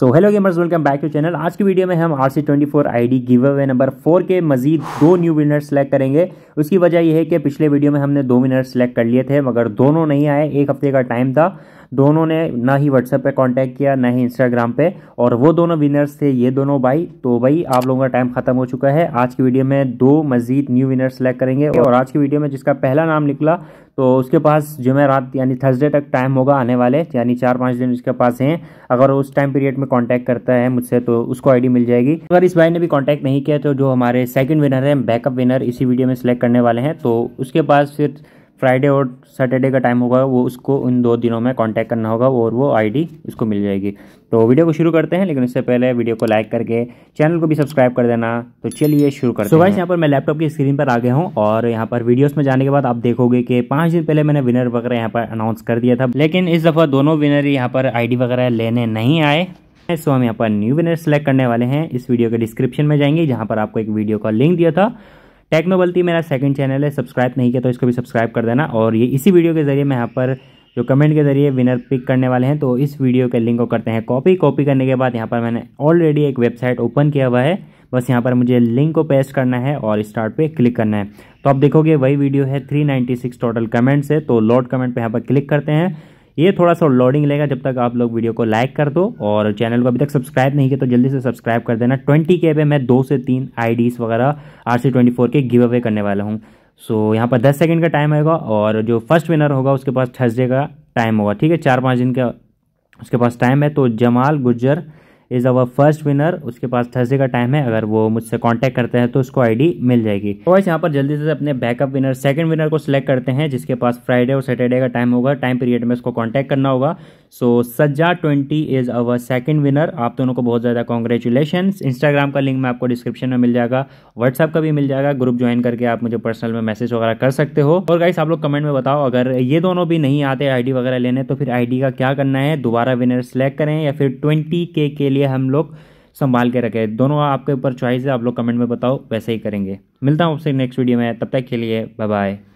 so hello gamers welcome back to channel आज की video में हम R C twenty four I D giveaway number four के मजीद दो न्यू विनर सेलेक्ट करेंगे उसकी वजह यह है कि पिछले वीडियो में हमने दो विनर सेलेक्ट कर लिए थे मगर दोनों नहीं आए एक हफ्ते का टाइम था दोनों ने ना ही व्हाट्सएप पे कांटेक्ट किया ना ही इंस्टाग्राम पे और वो दोनों विनर्स थे ये दोनों भाई तो भाई आप लोगों का टाइम खत्म हो चुका है आज की वीडियो में दो मजीद न्यू विनर्स सेलेक्ट करेंगे और आज की वीडियो में जिसका पहला नाम निकला तो उसके पास जुमेरात यानी थर्सडे तक टाइम होगा आने वाले यानी चार पाँच दिन उसके पास हैं अगर उस टाइम पीरियड में कांटेक्ट करता है मुझसे तो उसको आईडी मिल जाएगी अगर इस भाई ने भी कांटेक्ट नहीं किया तो जो हमारे सेकंड विनर है बैकअप विनर इसी वीडियो में सेलेक्ट करने वाले हैं तो उसके पास फिर फ्राइडे और सैटरडे का टाइम होगा वो उसको उन दो दिनों में कांटेक्ट करना होगा और वो आईडी उसको मिल जाएगी तो वीडियो को शुरू करते हैं लेकिन उससे पहले वीडियो को लाइक करके चैनल को भी सब्सक्राइब कर देना तो चलिए शुरू करते so, हैं यहाँ पर मैं लैपटॉप की स्क्रीन पर आ गया हूँ और यहाँ पर वीडियोस में जाने के बाद आप देखोगे कि पाँच दिन पहले मैंने विनर वगैरह यहाँ पर अनाउंस कर दिया था लेकिन इस दफ़ा दोनों विनर यहाँ पर आई वगैरह लेने नहीं आए सो हम यहाँ पर न्यू विनर सेलेक्ट करने वाले हैं इस वीडियो के डिस्क्रिप्शन में जाएंगे जहाँ पर आपको एक वीडियो का लिंक दिया था टेक्नो बल्ती मेरा सेकंड चैनल है सब्सक्राइब नहीं किया तो इसको भी सब्सक्राइब कर देना और ये इसी वीडियो के ज़रिए मैं यहाँ पर जो कमेंट के ज़रिए विनर पिक करने वाले हैं तो इस वीडियो के लिंक को करते हैं कॉपी कॉपी करने के बाद यहाँ पर मैंने ऑलरेडी एक वेबसाइट ओपन किया हुआ है बस यहाँ पर मुझे लिंक को पेस्ट करना है और स्टार्ट पे क्लिक करना है तो आप देखोगे वही वीडियो है 396 टोटल कमेंट्स है तो लॉर्ड कमेंट पे यहाँ पर क्लिक करते हैं ये थोड़ा सा लोडिंग लेगा जब तक आप लोग वीडियो को लाइक कर दो और चैनल को अभी तक सब्सक्राइब नहीं किया तो जल्दी से सब्सक्राइब कर देना ट्वेंटी के पे मैं दो से तीन आईडीज़ वगैरह आर सी ट्वेंटी फोर के गिव अवे करने वाला हूँ सो so, यहाँ पर दस सेकेंड का टाइम आएगा और जो फर्स्ट विनर होगा उसके पास थर्सडे का टाइम होगा ठीक है चार पाँच दिन का उसके पास टाइम है तो Jamal Gujjar is our first winner उसके पास थर्सडे का टाइम है अगर वो मुझसे कांटेक्ट करते हैं तो उसको आईडी मिल जाएगी और यहाँ पर जल्दी से अपने बैकअप विनर सेकंड विनर को सिलेक्ट करते हैं जिसके पास फ्राइडे और सैटरडे का टाइम होगा टाइम पीरियड में उसको कॉन्टैक्ट करना होगा so Sajja twenty is our second winner आप दोनों को बहुत ज़्यादा कॉन्ग्रेचुलेशन इंस्टाग्राम का लिंक मैं आपको डिस्क्रिप्शन में मिल जाएगा व्हाट्सअप का भी मिल जाएगा ग्रुप ज्वाइन करके आप मुझे पर्सनल में मैसेज वगैरह कर सकते हो और गाइस आप लोग कमेंट में बताओ अगर ये दोनों भी नहीं आते आईडी वगैरह लेने तो फिर आईडी का क्या करना है दोबारा विनर सेलेक्ट करें या फिर ट्वेंटी के के लिए हम लोग संभाल के रखे दोनों आपके ऊपर चॉइस है आप लोग कमेंट में बताओ वैसे ही करेंगे मिलता हूँ आपसे नेक्स्ट वीडियो में तब तक के लिए बाय बाय